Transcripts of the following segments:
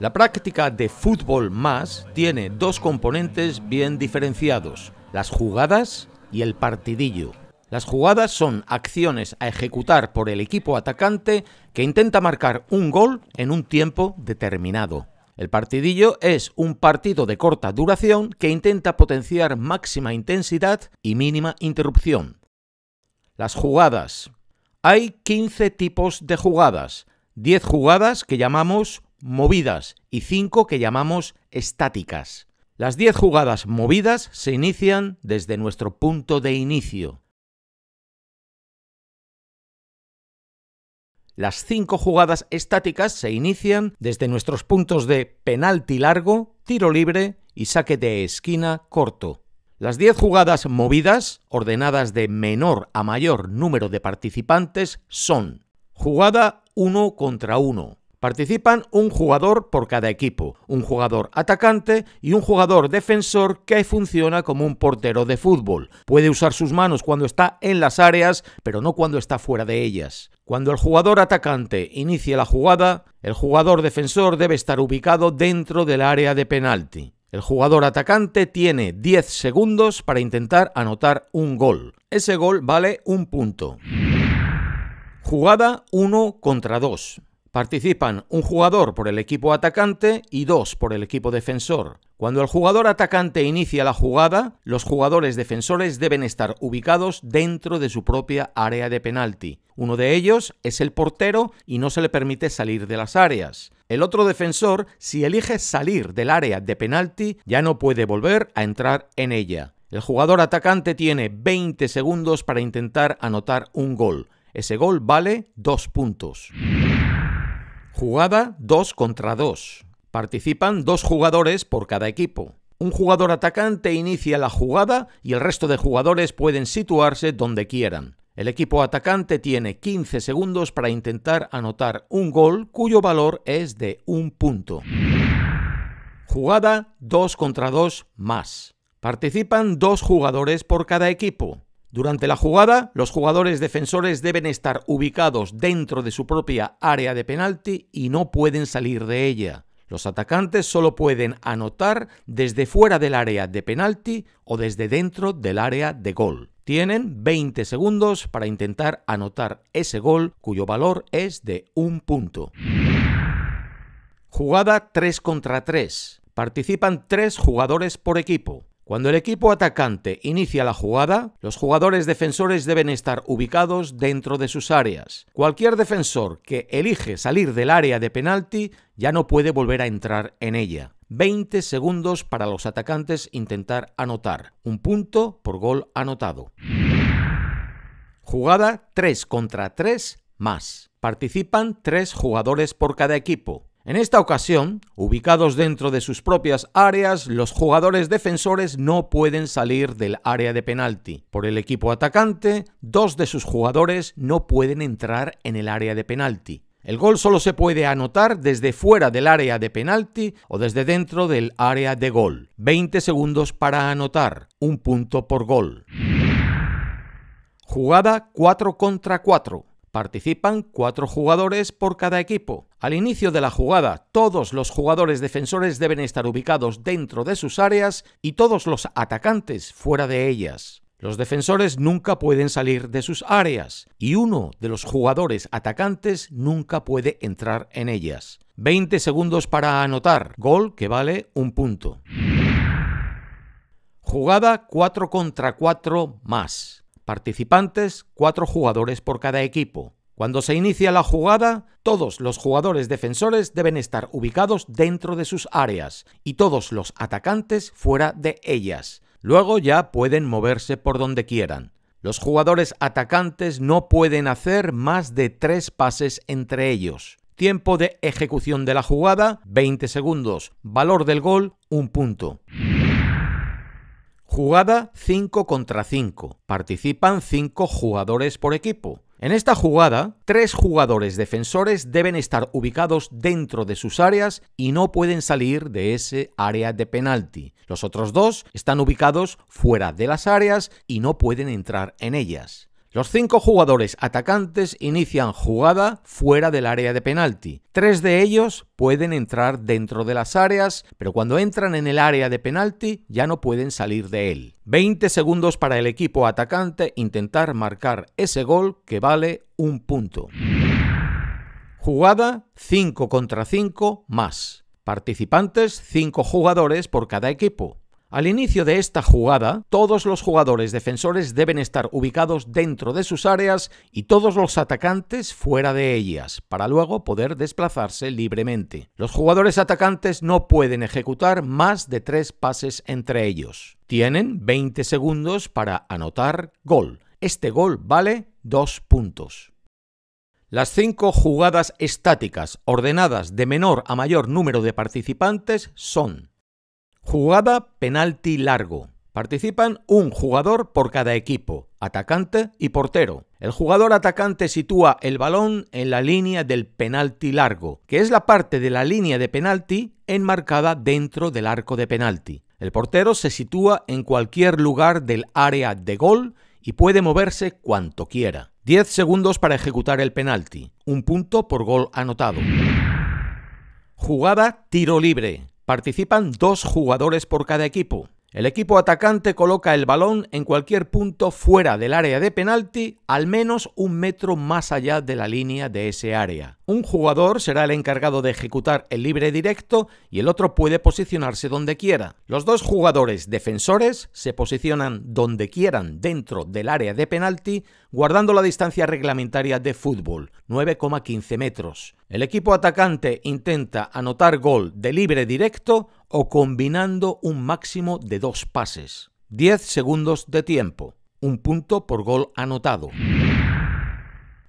La práctica de fútbol más tiene dos componentes bien diferenciados, las jugadas y el partidillo. Las jugadas son acciones a ejecutar por el equipo atacante que intenta marcar un gol en un tiempo determinado. El partidillo es un partido de corta duración que intenta potenciar máxima intensidad y mínima interrupción. Las jugadas. Hay 15 tipos de jugadas, 10 jugadas que llamamos movidas y 5 que llamamos estáticas. Las 10 jugadas movidas se inician desde nuestro punto de inicio. Las 5 jugadas estáticas se inician desde nuestros puntos de penalti largo, tiro libre y saque de esquina corto. Las 10 jugadas movidas, ordenadas de menor a mayor número de participantes, son jugada 1 contra 1, Participan un jugador por cada equipo, un jugador atacante y un jugador defensor que funciona como un portero de fútbol. Puede usar sus manos cuando está en las áreas, pero no cuando está fuera de ellas. Cuando el jugador atacante inicia la jugada, el jugador defensor debe estar ubicado dentro del área de penalti. El jugador atacante tiene 10 segundos para intentar anotar un gol. Ese gol vale un punto. Jugada 1 contra 2. Participan un jugador por el equipo atacante y dos por el equipo defensor. Cuando el jugador atacante inicia la jugada, los jugadores defensores deben estar ubicados dentro de su propia área de penalti. Uno de ellos es el portero y no se le permite salir de las áreas. El otro defensor, si elige salir del área de penalti, ya no puede volver a entrar en ella. El jugador atacante tiene 20 segundos para intentar anotar un gol. Ese gol vale 2 puntos. Jugada 2 contra 2. Participan dos jugadores por cada equipo. Un jugador atacante inicia la jugada y el resto de jugadores pueden situarse donde quieran. El equipo atacante tiene 15 segundos para intentar anotar un gol cuyo valor es de un punto. Jugada 2 contra 2 más. Participan dos jugadores por cada equipo. Durante la jugada, los jugadores defensores deben estar ubicados dentro de su propia área de penalti y no pueden salir de ella. Los atacantes solo pueden anotar desde fuera del área de penalti o desde dentro del área de gol. Tienen 20 segundos para intentar anotar ese gol cuyo valor es de un punto. Jugada 3 contra 3. Participan 3 jugadores por equipo. Cuando el equipo atacante inicia la jugada, los jugadores defensores deben estar ubicados dentro de sus áreas. Cualquier defensor que elige salir del área de penalti ya no puede volver a entrar en ella. 20 segundos para los atacantes intentar anotar. Un punto por gol anotado. Jugada 3 contra 3 más. Participan 3 jugadores por cada equipo. En esta ocasión, ubicados dentro de sus propias áreas, los jugadores defensores no pueden salir del área de penalti. Por el equipo atacante, dos de sus jugadores no pueden entrar en el área de penalti. El gol solo se puede anotar desde fuera del área de penalti o desde dentro del área de gol. 20 segundos para anotar, un punto por gol. Jugada 4 contra 4. Participan cuatro jugadores por cada equipo. Al inicio de la jugada, todos los jugadores defensores deben estar ubicados dentro de sus áreas y todos los atacantes fuera de ellas. Los defensores nunca pueden salir de sus áreas y uno de los jugadores atacantes nunca puede entrar en ellas. 20 segundos para anotar, gol que vale un punto. Jugada 4 contra 4 más. Participantes, cuatro jugadores por cada equipo. Cuando se inicia la jugada, todos los jugadores defensores deben estar ubicados dentro de sus áreas y todos los atacantes fuera de ellas. Luego ya pueden moverse por donde quieran. Los jugadores atacantes no pueden hacer más de tres pases entre ellos. Tiempo de ejecución de la jugada, 20 segundos. Valor del gol, un punto. Jugada 5 contra 5. Participan 5 jugadores por equipo. En esta jugada, 3 jugadores defensores deben estar ubicados dentro de sus áreas y no pueden salir de ese área de penalti. Los otros dos están ubicados fuera de las áreas y no pueden entrar en ellas. Los cinco jugadores atacantes inician jugada fuera del área de penalti. Tres de ellos pueden entrar dentro de las áreas, pero cuando entran en el área de penalti ya no pueden salir de él. 20 segundos para el equipo atacante intentar marcar ese gol que vale un punto. Jugada 5 contra 5 más. Participantes 5 jugadores por cada equipo. Al inicio de esta jugada, todos los jugadores defensores deben estar ubicados dentro de sus áreas y todos los atacantes fuera de ellas, para luego poder desplazarse libremente. Los jugadores atacantes no pueden ejecutar más de tres pases entre ellos. Tienen 20 segundos para anotar gol. Este gol vale dos puntos. Las cinco jugadas estáticas ordenadas de menor a mayor número de participantes son Jugada penalti largo. Participan un jugador por cada equipo, atacante y portero. El jugador atacante sitúa el balón en la línea del penalti largo, que es la parte de la línea de penalti enmarcada dentro del arco de penalti. El portero se sitúa en cualquier lugar del área de gol y puede moverse cuanto quiera. 10 segundos para ejecutar el penalti, un punto por gol anotado. Jugada tiro libre participan dos jugadores por cada equipo. El equipo atacante coloca el balón en cualquier punto fuera del área de penalti, al menos un metro más allá de la línea de ese área. Un jugador será el encargado de ejecutar el libre directo y el otro puede posicionarse donde quiera. Los dos jugadores defensores se posicionan donde quieran dentro del área de penalti, guardando la distancia reglamentaria de fútbol, 9,15 metros. El equipo atacante intenta anotar gol de libre directo o combinando un máximo de dos pases. 10 segundos de tiempo, un punto por gol anotado.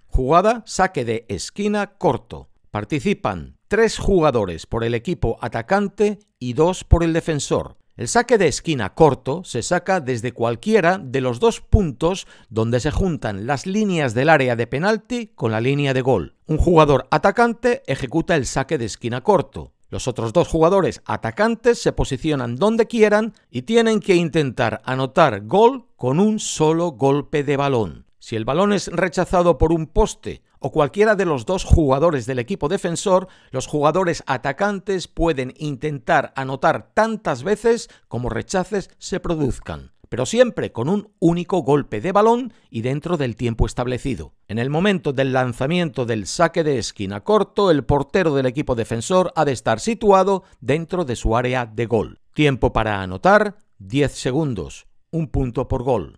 Jugada, saque de esquina corto. Participan tres jugadores por el equipo atacante y dos por el defensor. El saque de esquina corto se saca desde cualquiera de los dos puntos donde se juntan las líneas del área de penalti con la línea de gol. Un jugador atacante ejecuta el saque de esquina corto. Los otros dos jugadores atacantes se posicionan donde quieran y tienen que intentar anotar gol con un solo golpe de balón. Si el balón es rechazado por un poste o cualquiera de los dos jugadores del equipo defensor, los jugadores atacantes pueden intentar anotar tantas veces como rechaces se produzcan pero siempre con un único golpe de balón y dentro del tiempo establecido. En el momento del lanzamiento del saque de esquina corto, el portero del equipo defensor ha de estar situado dentro de su área de gol. Tiempo para anotar, 10 segundos, un punto por gol.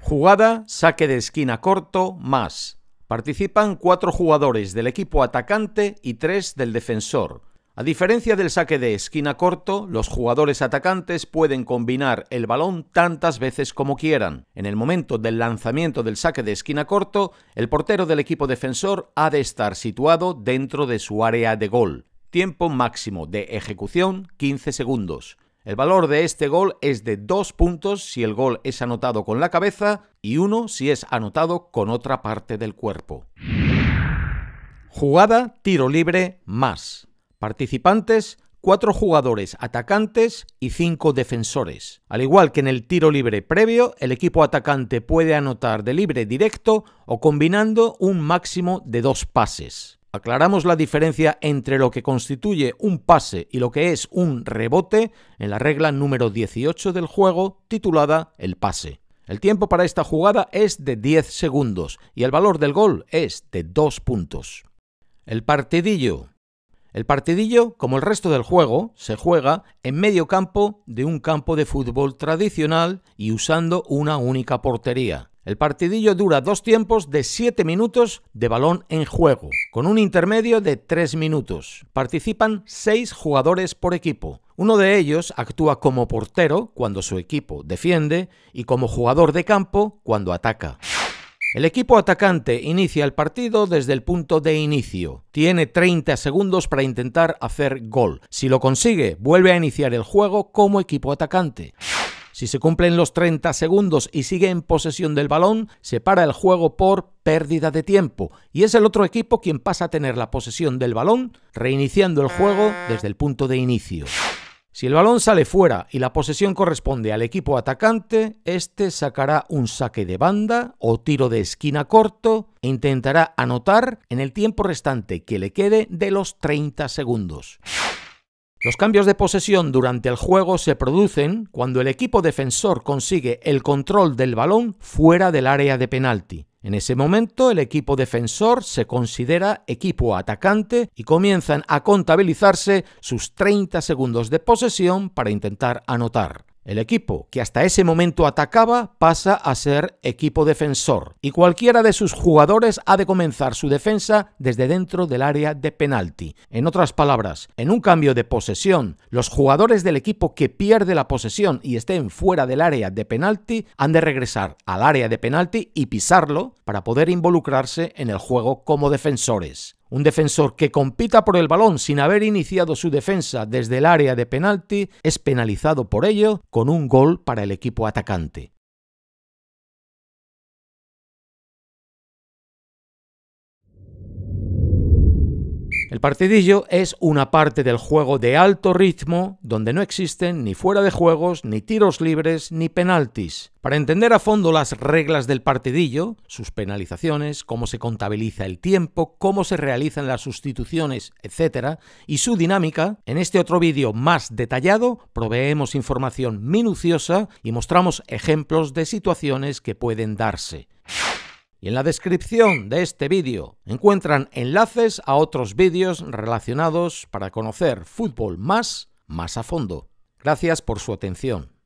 Jugada, saque de esquina corto, más. Participan cuatro jugadores del equipo atacante y tres del defensor. A diferencia del saque de esquina corto, los jugadores atacantes pueden combinar el balón tantas veces como quieran. En el momento del lanzamiento del saque de esquina corto, el portero del equipo defensor ha de estar situado dentro de su área de gol. Tiempo máximo de ejecución 15 segundos. El valor de este gol es de 2 puntos si el gol es anotado con la cabeza y 1 si es anotado con otra parte del cuerpo. Jugada, tiro libre, más. Participantes, cuatro jugadores atacantes y cinco defensores. Al igual que en el tiro libre previo, el equipo atacante puede anotar de libre directo o combinando un máximo de dos pases. Aclaramos la diferencia entre lo que constituye un pase y lo que es un rebote en la regla número 18 del juego titulada el pase. El tiempo para esta jugada es de 10 segundos y el valor del gol es de 2 puntos. El partidillo el partidillo, como el resto del juego, se juega en medio campo de un campo de fútbol tradicional y usando una única portería. El partidillo dura dos tiempos de 7 minutos de balón en juego, con un intermedio de 3 minutos. Participan 6 jugadores por equipo. Uno de ellos actúa como portero cuando su equipo defiende y como jugador de campo cuando ataca. El equipo atacante inicia el partido desde el punto de inicio. Tiene 30 segundos para intentar hacer gol. Si lo consigue, vuelve a iniciar el juego como equipo atacante. Si se cumplen los 30 segundos y sigue en posesión del balón, se para el juego por pérdida de tiempo y es el otro equipo quien pasa a tener la posesión del balón, reiniciando el juego desde el punto de inicio. Si el balón sale fuera y la posesión corresponde al equipo atacante, este sacará un saque de banda o tiro de esquina corto e intentará anotar en el tiempo restante que le quede de los 30 segundos. Los cambios de posesión durante el juego se producen cuando el equipo defensor consigue el control del balón fuera del área de penalti. En ese momento el equipo defensor se considera equipo atacante y comienzan a contabilizarse sus 30 segundos de posesión para intentar anotar. El equipo que hasta ese momento atacaba pasa a ser equipo defensor y cualquiera de sus jugadores ha de comenzar su defensa desde dentro del área de penalti. En otras palabras, en un cambio de posesión, los jugadores del equipo que pierde la posesión y estén fuera del área de penalti han de regresar al área de penalti y pisarlo para poder involucrarse en el juego como defensores. Un defensor que compita por el balón sin haber iniciado su defensa desde el área de penalti es penalizado por ello con un gol para el equipo atacante. El partidillo es una parte del juego de alto ritmo donde no existen ni fuera de juegos, ni tiros libres, ni penaltis. Para entender a fondo las reglas del partidillo, sus penalizaciones, cómo se contabiliza el tiempo, cómo se realizan las sustituciones, etc., y su dinámica, en este otro vídeo más detallado proveemos información minuciosa y mostramos ejemplos de situaciones que pueden darse. Y en la descripción de este vídeo encuentran enlaces a otros vídeos relacionados para conocer fútbol más, más a fondo. Gracias por su atención.